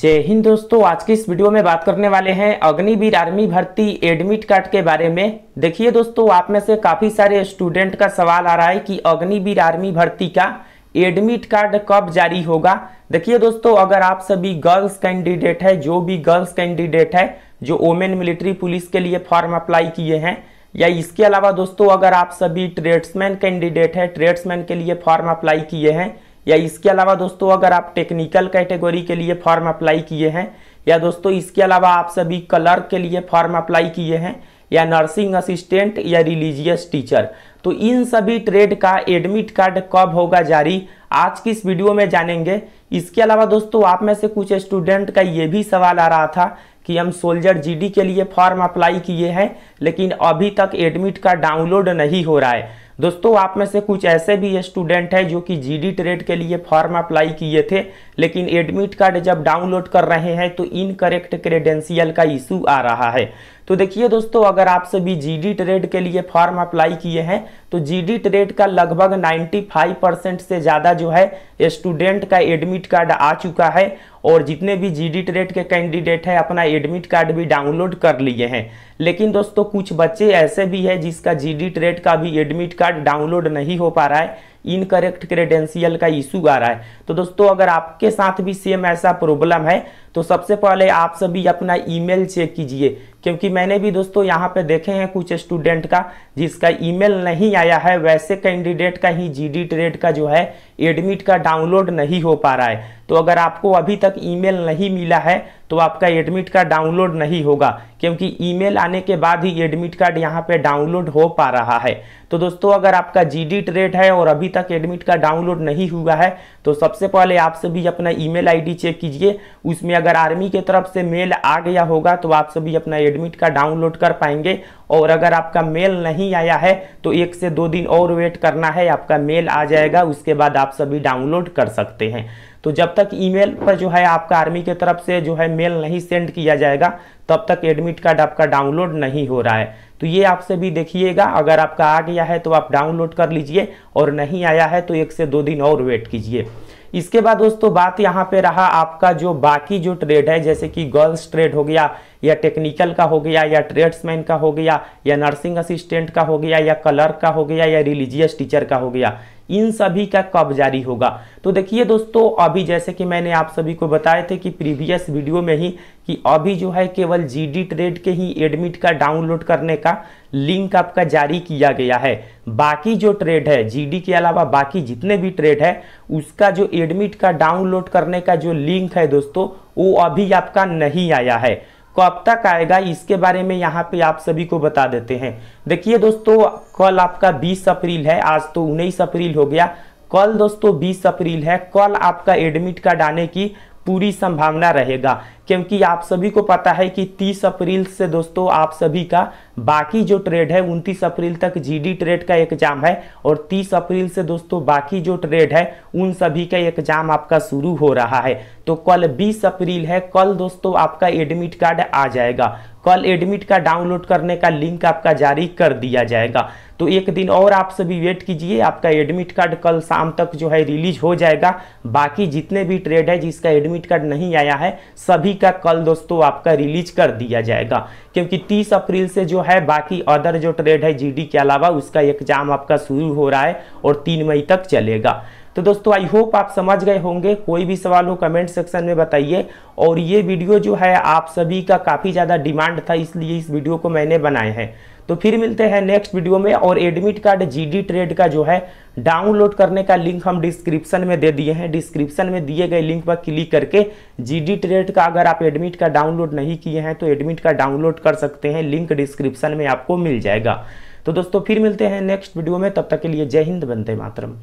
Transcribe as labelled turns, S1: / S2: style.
S1: जय हिंद दोस्तों आज की इस वीडियो में बात करने वाले हैं अग्निवीर आर्मी भर्ती एडमिट कार्ड के बारे में देखिए दोस्तों आप में से काफ़ी सारे स्टूडेंट का सवाल आ रहा है कि अग्निवीर आर्मी भर्ती का एडमिट कार्ड कब जारी होगा देखिए दोस्तों अगर आप सभी गर्ल्स कैंडिडेट है जो भी गर्ल्स कैंडिडेट है जो वोमेन मिलिट्री पुलिस के लिए फॉर्म अप्लाई किए हैं या इसके अलावा दोस्तों अगर आप सभी ट्रेड्समैन कैंडिडेट है ट्रेड्समैन के लिए फॉर्म अप्लाई किए हैं या इसके अलावा दोस्तों अगर आप टेक्निकल कैटेगरी के लिए फॉर्म अप्लाई किए हैं या दोस्तों इसके अलावा आप सभी क्लर्क के लिए फॉर्म अप्लाई किए हैं या नर्सिंग असिस्टेंट या रिलीजियस टीचर तो इन सभी ट्रेड का एडमिट कार्ड कब होगा जारी आज की इस वीडियो में जानेंगे इसके अलावा दोस्तों आप में से कुछ स्टूडेंट का ये भी सवाल आ रहा था कि हम सोल्जर जीडी के लिए फॉर्म अप्लाई किए हैं लेकिन अभी तक एडमिट कार्ड डाउनलोड नहीं हो रहा है दोस्तों आप में से कुछ ऐसे भी स्टूडेंट हैं जो कि जीडी ट्रेड के लिए फॉर्म अप्लाई किए थे लेकिन एडमिट कार्ड जब डाउनलोड कर रहे हैं तो इनकरेक्ट क्रेडेंशियल का इशू आ रहा है तो देखिए दोस्तों अगर आप सभी जीडी ट्रेड के लिए फॉर्म अप्लाई किए हैं तो जीडी ट्रेड का लगभग 95 परसेंट से ज़्यादा जो है स्टूडेंट का एडमिट कार्ड आ चुका है और जितने भी जीडी ट्रेड के कैंडिडेट हैं अपना एडमिट कार्ड भी डाउनलोड कर लिए हैं लेकिन दोस्तों कुछ बच्चे ऐसे भी हैं जिसका डी ट्रेड का भी एडमिट कार्ड डाउनलोड नहीं हो पा रहा है इनकरेक्ट क्रेडेंशियल का इशू आ रहा है तो दोस्तों अगर आपके साथ भी सेम ऐसा प्रॉब्लम है तो सबसे पहले आप सभी अपना ईमेल चेक कीजिए क्योंकि मैंने भी दोस्तों यहाँ पे देखे हैं कुछ स्टूडेंट का जिसका ईमेल नहीं आया है वैसे कैंडिडेट का ही जीडी ट्रेड का जो है एडमिट का डाउनलोड नहीं हो पा रहा है तो अगर आपको अभी तक ईमेल नहीं मिला है तो आपका एडमिट कार्ड डाउनलोड नहीं होगा क्योंकि ईमेल आने के बाद ही एडमिट कार्ड यहाँ पे डाउनलोड हो पा रहा है तो दोस्तों अगर आपका डी ट्रेड है और अभी तक एडमिट कार्ड डाउनलोड नहीं हुआ है तो सबसे पहले आप सभी अपना ईमेल आईडी चेक कीजिए उसमें अगर आर्मी के तरफ से मेल आ गया होगा तो आप सभी अपना एडमिट कार्ड डाउनलोड कर पाएंगे और अगर आपका मेल नहीं आया है तो एक से दो दिन और वेट करना है आपका मेल आ जाएगा उसके बाद आप सभी डाउनलोड कर सकते हैं तो जब तक ईमेल पर जो है आपका आर्मी के तरफ से जो है मेल नहीं सेंड किया जाएगा तब तक एडमिट कार्ड आपका डाउनलोड नहीं हो रहा है तो ये आप सभी देखिएगा अगर आपका आ गया है तो आप डाउनलोड कर लीजिए और नहीं आया है तो एक से दो दिन और वेट कीजिए इसके बाद दोस्तों बात यहाँ पे रहा आपका जो बाकी जो ट्रेड है जैसे कि गर्ल्स ट्रेड हो गया या टेक्निकल का हो गया या ट्रेड्समैन का हो गया या नर्सिंग असिस्टेंट का हो गया या कलर का हो गया या रिलीजियस टीचर का हो गया इन सभी का कब जारी होगा तो देखिए दोस्तों अभी जैसे कि मैंने आप सभी को बताए थे कि प्रीवियस वीडियो में ही कि अभी जो है केवल जीडी ट्रेड के ही एडमिट का डाउनलोड करने का लिंक आपका जारी किया गया है बाकी जो ट्रेड है जीडी के अलावा बाकी जितने भी ट्रेड है उसका जो एडमिट का डाउनलोड करने का जो लिंक है दोस्तों वो अभी आपका नहीं आया है कब तक आएगा इसके बारे में यहाँ पे आप सभी को बता देते हैं देखिए दोस्तों कल आपका 20 अप्रैल है आज तो 19 अप्रैल हो गया कल दोस्तों 20 अप्रैल है कल आपका एडमिट कार्ड आने की पूरी संभावना रहेगा क्योंकि आप सभी को पता है कि 30 अप्रैल से दोस्तों आप सभी का बाकी जो ट्रेड है उनतीस अप्रैल तक जीडी ट्रेड का एग्जाम है और 30 अप्रैल से दोस्तों बाकी जो ट्रेड है उन सभी का एग्जाम आपका शुरू हो रहा है तो कल 20 अप्रैल है कल दोस्तों आपका एडमिट कार्ड आ जाएगा कल एडमिट का डाउनलोड करने का लिंक आपका जारी कर दिया जाएगा तो एक दिन और आप सभी वेट कीजिए आपका एडमिट कार्ड कल शाम तक जो है रिलीज हो जाएगा बाकी जितने भी ट्रेड है जिसका एडमिट कार्ड नहीं आया है सभी का कल दोस्तों आपका रिलीज कर दिया जाएगा क्योंकि 30 अप्रैल से जो है बाकी अदर जो ट्रेड है जीडी के अलावा उसका एग्जाम आपका शुरू हो रहा है और तीन मई तक चलेगा तो दोस्तों आई होप आप समझ गए होंगे कोई भी सवाल हो कमेंट सेक्शन में बताइए और ये वीडियो जो है आप सभी का काफ़ी ज़्यादा डिमांड था इसलिए इस वीडियो को मैंने बनाए हैं तो फिर मिलते हैं नेक्स्ट वीडियो में और एडमिट कार्ड जीडी ट्रेड का जो है डाउनलोड करने का लिंक हम डिस्क्रिप्शन में दे दिए हैं डिस्क्रिप्शन में दिए गए लिंक पर क्लिक करके जीडी ट्रेड का अगर आप एडमिट का डाउनलोड नहीं किए हैं तो एडमिट का डाउनलोड कर सकते हैं लिंक डिस्क्रिप्शन में आपको मिल जाएगा तो दोस्तों फिर मिलते हैं नेक्स्ट वीडियो में तब तक के लिए जय हिंद बनते मातरम